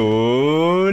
¡Oh!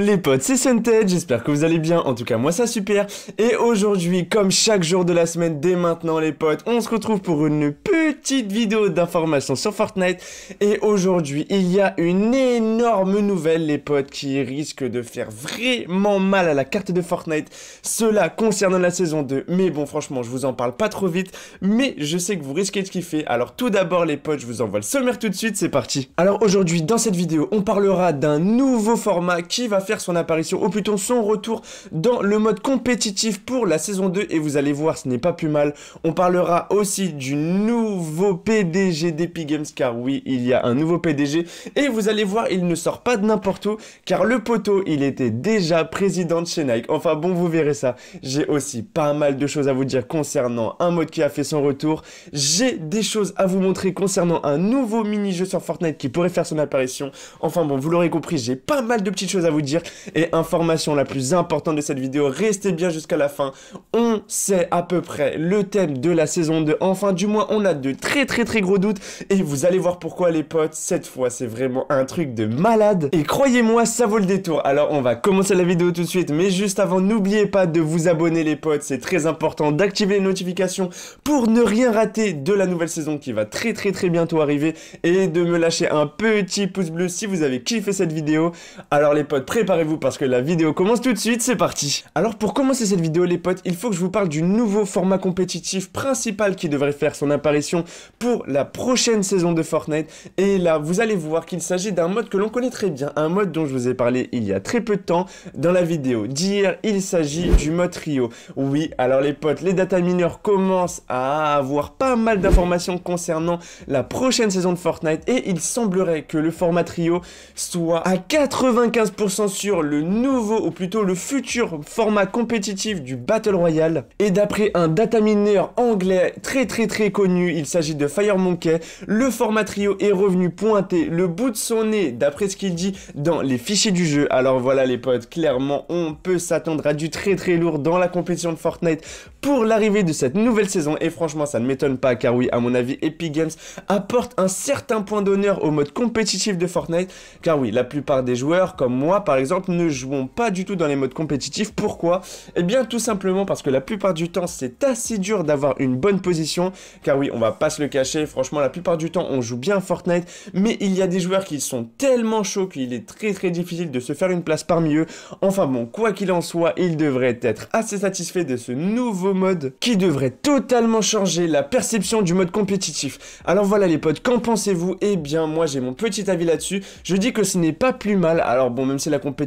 les potes, c'est Sunted, j'espère que vous allez bien, en tout cas moi ça super. Et aujourd'hui, comme chaque jour de la semaine, dès maintenant les potes, on se retrouve pour une petite vidéo d'information sur Fortnite. Et aujourd'hui, il y a une énorme nouvelle les potes qui risque de faire vraiment mal à la carte de Fortnite. Cela concerne la saison 2, mais bon franchement je vous en parle pas trop vite, mais je sais que vous risquez de kiffer. Alors tout d'abord les potes, je vous envoie le sommaire tout de suite, c'est parti. Alors aujourd'hui dans cette vidéo, on parlera d'un nouveau format qui va faire son apparition, ou plutôt son retour dans le mode compétitif pour la saison 2 et vous allez voir ce n'est pas plus mal. On parlera aussi du nouveau PDG d'Epic Games car oui il y a un nouveau PDG et vous allez voir il ne sort pas de n'importe où car le poteau il était déjà président de chez Nike. Enfin bon vous verrez ça. J'ai aussi pas mal de choses à vous dire concernant un mode qui a fait son retour. J'ai des choses à vous montrer concernant un nouveau mini-jeu sur Fortnite qui pourrait faire son apparition. Enfin bon vous l'aurez compris j'ai pas mal de petites choses à vous dire et information la plus importante de cette vidéo, restez bien jusqu'à la fin. On sait à peu près le thème de la saison 2. Enfin, du moins, on a de très très très gros doutes. Et vous allez voir pourquoi les potes, cette fois, c'est vraiment un truc de malade. Et croyez-moi, ça vaut le détour. Alors, on va commencer la vidéo tout de suite. Mais juste avant, n'oubliez pas de vous abonner les potes. C'est très important d'activer les notifications pour ne rien rater de la nouvelle saison qui va très très très bientôt arriver. Et de me lâcher un petit pouce bleu si vous avez kiffé cette vidéo. Alors les potes, préparez vous parce que la vidéo commence tout de suite, c'est parti Alors pour commencer cette vidéo les potes, il faut que je vous parle du nouveau format compétitif principal qui devrait faire son apparition pour la prochaine saison de Fortnite. Et là, vous allez voir qu'il s'agit d'un mode que l'on connaît très bien, un mode dont je vous ai parlé il y a très peu de temps dans la vidéo d'hier, il s'agit du mode trio. Oui, alors les potes, les data mineurs commencent à avoir pas mal d'informations concernant la prochaine saison de Fortnite et il semblerait que le format trio soit à 95% le nouveau, ou plutôt le futur format compétitif du Battle Royale. Et d'après un data miner anglais très très très connu, il s'agit de Fire Monkey, le format trio est revenu pointer le bout de son nez, d'après ce qu'il dit, dans les fichiers du jeu. Alors voilà les potes, clairement on peut s'attendre à du très très lourd dans la compétition de Fortnite pour l'arrivée de cette nouvelle saison. Et franchement ça ne m'étonne pas car oui, à mon avis, Epic Games apporte un certain point d'honneur au mode compétitif de Fortnite. Car oui, la plupart des joueurs, comme moi par exemple, ne jouons pas du tout dans les modes compétitifs. Pourquoi Et eh bien, tout simplement parce que la plupart du temps, c'est assez dur d'avoir une bonne position. Car oui, on va pas se le cacher. Franchement, la plupart du temps, on joue bien Fortnite. Mais il y a des joueurs qui sont tellement chauds qu'il est très très difficile de se faire une place parmi eux. Enfin bon, quoi qu'il en soit, il devrait être assez satisfait de ce nouveau mode qui devrait totalement changer la perception du mode compétitif. Alors voilà les potes, qu'en pensez-vous Et eh bien, moi j'ai mon petit avis là-dessus. Je dis que ce n'est pas plus mal. Alors bon, même si la compétition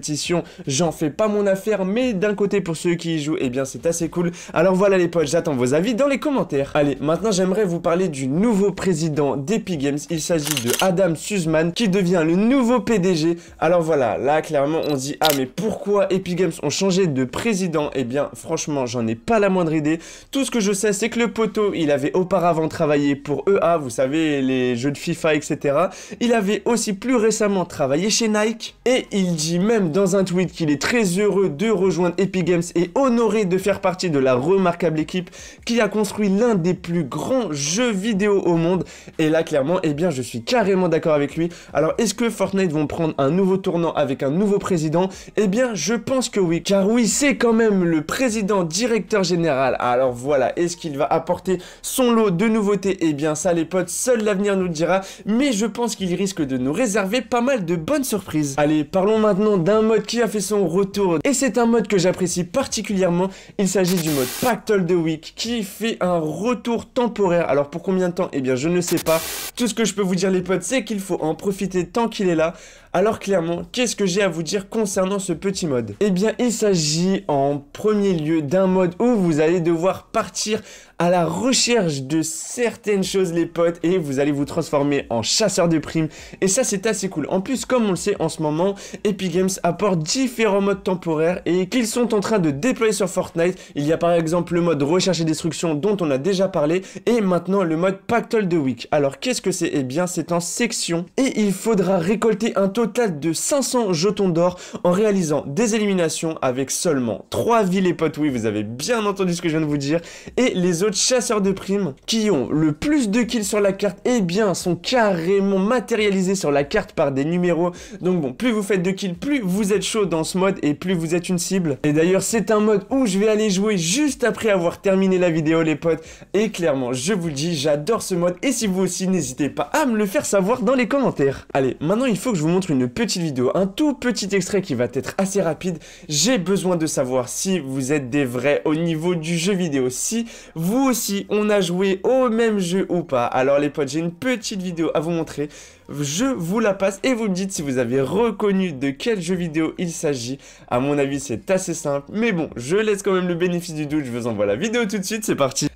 j'en fais pas mon affaire, mais d'un côté pour ceux qui y jouent, eh bien c'est assez cool. Alors voilà les potes, j'attends vos avis dans les commentaires. Allez, maintenant j'aimerais vous parler du nouveau président d'Epic Games, il s'agit de Adam Suzman qui devient le nouveau PDG. Alors voilà, là clairement on se dit, ah mais pourquoi Epic Games ont changé de président Eh bien franchement j'en ai pas la moindre idée. Tout ce que je sais c'est que le poteau, il avait auparavant travaillé pour EA, vous savez les jeux de FIFA etc. Il avait aussi plus récemment travaillé chez Nike et il dit même dans un tweet qu'il est très heureux de rejoindre Epic Games et honoré de faire partie de la remarquable équipe qui a construit l'un des plus grands jeux vidéo au monde. Et là, clairement, et eh bien, je suis carrément d'accord avec lui. Alors, est-ce que Fortnite vont prendre un nouveau tournant avec un nouveau président Eh bien, je pense que oui, car oui, c'est quand même le président directeur général. Alors voilà, est-ce qu'il va apporter son lot de nouveautés Eh bien, ça, les potes, seul l'avenir nous le dira. Mais je pense qu'il risque de nous réserver pas mal de bonnes surprises. Allez, parlons maintenant d'un mode qui a fait son retour et c'est un mode que j'apprécie particulièrement. Il s'agit du mode Pactol de Week qui fait un retour temporaire. Alors pour combien de temps Eh bien je ne sais pas. Tout ce que je peux vous dire les potes c'est qu'il faut en profiter tant qu'il est là. Alors clairement, qu'est-ce que j'ai à vous dire concernant ce petit mode Eh bien il s'agit en premier lieu d'un mode où vous allez devoir partir à la recherche de certaines choses les potes et vous allez vous transformer en chasseur de primes et ça c'est assez cool. En plus comme on le sait en ce moment, Epic Games apporte différents modes temporaires et qu'ils sont en train de déployer sur Fortnite. Il y a par exemple le mode recherche et destruction dont on a déjà parlé et maintenant le mode pactole de Week. Alors qu'est-ce que c'est Eh bien c'est en section et il faudra récolter un total de 500 jetons d'or en réalisant des éliminations avec seulement 3 vies les potes. Oui vous avez bien entendu ce que je viens de vous dire et les autres chasseurs de primes qui ont le plus de kills sur la carte, et eh bien, sont carrément matérialisés sur la carte par des numéros. Donc bon, plus vous faites de kills, plus vous êtes chaud dans ce mode et plus vous êtes une cible. Et d'ailleurs, c'est un mode où je vais aller jouer juste après avoir terminé la vidéo, les potes. Et clairement, je vous le dis, j'adore ce mode. Et si vous aussi, n'hésitez pas à me le faire savoir dans les commentaires. Allez, maintenant, il faut que je vous montre une petite vidéo, un tout petit extrait qui va être assez rapide. J'ai besoin de savoir si vous êtes des vrais au niveau du jeu vidéo, si vous vous aussi, on a joué au même jeu ou pas. Alors les potes, j'ai une petite vidéo à vous montrer. Je vous la passe et vous me dites si vous avez reconnu de quel jeu vidéo il s'agit. À mon avis, c'est assez simple. Mais bon, je laisse quand même le bénéfice du doute. Je vous envoie la vidéo tout de suite. C'est parti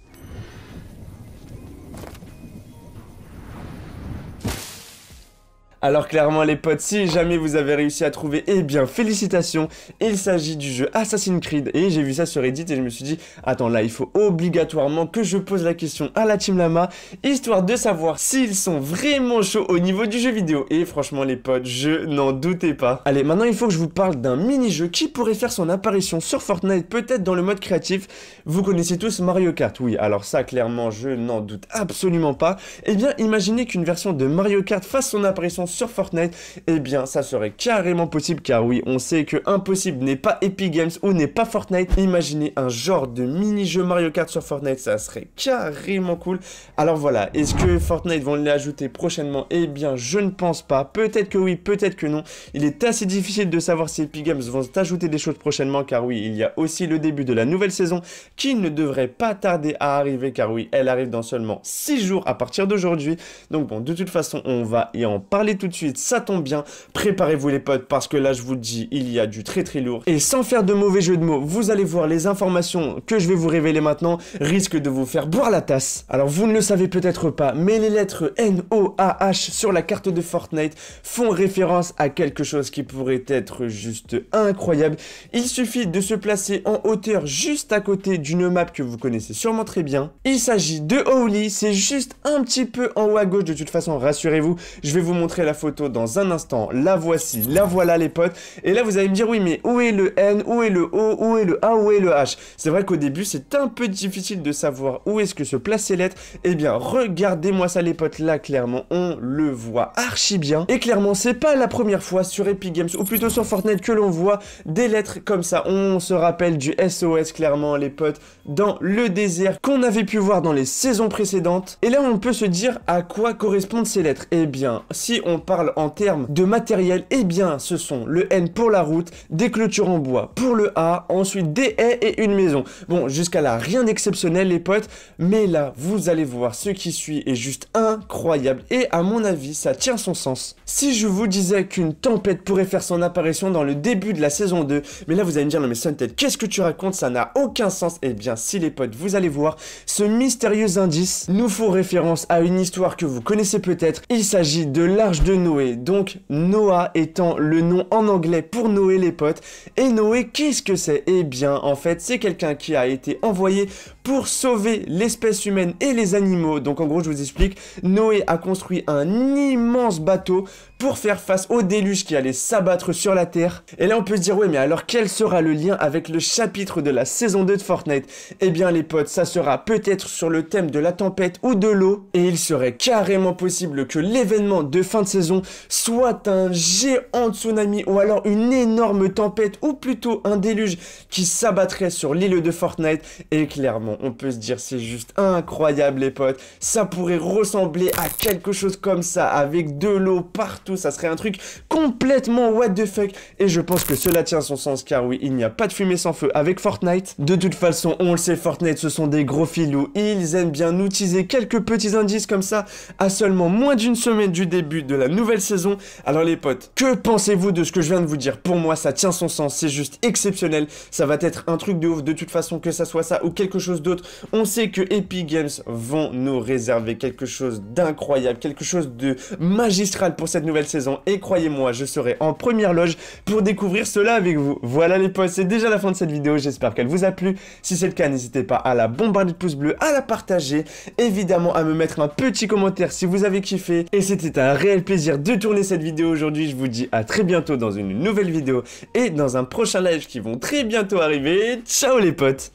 Alors clairement les potes, si jamais vous avez réussi à trouver, et eh bien félicitations, il s'agit du jeu Assassin's Creed et j'ai vu ça sur Reddit et je me suis dit, attends là il faut obligatoirement que je pose la question à la Team Lama, histoire de savoir s'ils sont vraiment chauds au niveau du jeu vidéo. Et franchement les potes, je n'en doutais pas. Allez, maintenant il faut que je vous parle d'un mini-jeu qui pourrait faire son apparition sur Fortnite, peut-être dans le mode créatif. Vous connaissez tous Mario Kart, oui, alors ça clairement je n'en doute absolument pas. Et eh bien imaginez qu'une version de Mario Kart fasse son apparition sur Fortnite, eh bien ça serait carrément possible car oui, on sait que impossible n'est pas Epic Games ou n'est pas Fortnite. Imaginez un genre de mini-jeu Mario Kart sur Fortnite, ça serait carrément cool. Alors voilà, est-ce que Fortnite vont l'ajouter prochainement Eh bien je ne pense pas, peut-être que oui, peut-être que non. Il est assez difficile de savoir si Epic Games vont ajouter des choses prochainement car oui, il y a aussi le début de la nouvelle saison qui ne devrait pas tarder à arriver car oui, elle arrive dans seulement 6 jours à partir d'aujourd'hui. Donc bon, de toute façon, on va y en parler tout tout de suite, ça tombe bien, préparez-vous les potes parce que là je vous dis, il y a du très très lourd. Et sans faire de mauvais jeu de mots, vous allez voir les informations que je vais vous révéler maintenant risquent de vous faire boire la tasse. Alors vous ne le savez peut-être pas, mais les lettres N-O-A-H sur la carte de Fortnite font référence à quelque chose qui pourrait être juste incroyable. Il suffit de se placer en hauteur juste à côté d'une map que vous connaissez sûrement très bien. Il s'agit de holy c'est juste un petit peu en haut à gauche de toute façon, rassurez-vous, je vais vous montrer la photo dans un instant. La voici, la voilà les potes. Et là vous allez me dire oui mais où est le N, où est le O, où est le A, où est le H C'est vrai qu'au début c'est un peu difficile de savoir où est-ce que se placent ces lettres. Eh bien regardez-moi ça les potes, là clairement on le voit archi bien. Et clairement c'est pas la première fois sur Epic Games ou plutôt sur Fortnite que l'on voit des lettres comme ça. On se rappelle du SOS clairement les potes dans le désert qu'on avait pu voir dans les saisons précédentes. Et là on peut se dire à quoi correspondent ces lettres. Eh bien si on parle en termes de matériel, et eh bien ce sont le N pour la route, des clôtures en bois pour le A, ensuite des haies et une maison. Bon, jusqu'à là, rien d'exceptionnel les potes, mais là, vous allez voir, ce qui suit est juste incroyable et à mon avis, ça tient son sens. Si je vous disais qu'une tempête pourrait faire son apparition dans le début de la saison 2, mais là vous allez me dire, non mais Sunted, qu'est-ce que tu racontes, ça n'a aucun sens. et eh bien, si les potes, vous allez voir, ce mystérieux indice nous faut référence à une histoire que vous connaissez peut-être, il s'agit de l'Arche de Noé. Donc Noah étant le nom en anglais pour Noé les potes. Et Noé, qu'est-ce que c'est Eh bien, en fait, c'est quelqu'un qui a été envoyé pour sauver l'espèce humaine et les animaux. Donc en gros, je vous explique, Noé a construit un immense bateau pour faire face au déluge qui allait s'abattre sur la Terre. Et là, on peut se dire, ouais, mais alors quel sera le lien avec le chapitre de la saison 2 de Fortnite Eh bien, les potes, ça sera peut-être sur le thème de la tempête ou de l'eau, et il serait carrément possible que l'événement de fin de saison soit un géant tsunami ou alors une énorme tempête ou plutôt un déluge qui s'abattrait sur l'île de Fortnite, et clairement, on peut se dire c'est juste incroyable les potes. Ça pourrait ressembler à quelque chose comme ça, avec de l'eau partout, ça serait un truc complètement what the fuck. Et je pense que cela tient son sens car oui, il n'y a pas de fumée sans feu avec Fortnite. De toute façon, on le sait, Fortnite ce sont des gros filous, ils aiment bien nous quelques petits indices comme ça à seulement moins d'une semaine du début de la nouvelle saison. Alors les potes, que pensez-vous de ce que je viens de vous dire Pour moi, ça tient son sens, c'est juste exceptionnel, ça va être un truc de ouf de toute façon que ça soit ça ou quelque chose d'autres, On sait que Epic Games vont nous réserver quelque chose d'incroyable, quelque chose de magistral pour cette nouvelle saison. Et croyez-moi, je serai en première loge pour découvrir cela avec vous. Voilà les potes, c'est déjà la fin de cette vidéo, j'espère qu'elle vous a plu. Si c'est le cas, n'hésitez pas à la bombarder de pouces bleus, à la partager, évidemment à me mettre un petit commentaire si vous avez kiffé. Et c'était un réel plaisir de tourner cette vidéo aujourd'hui. Je vous dis à très bientôt dans une nouvelle vidéo et dans un prochain live qui vont très bientôt arriver. Ciao les potes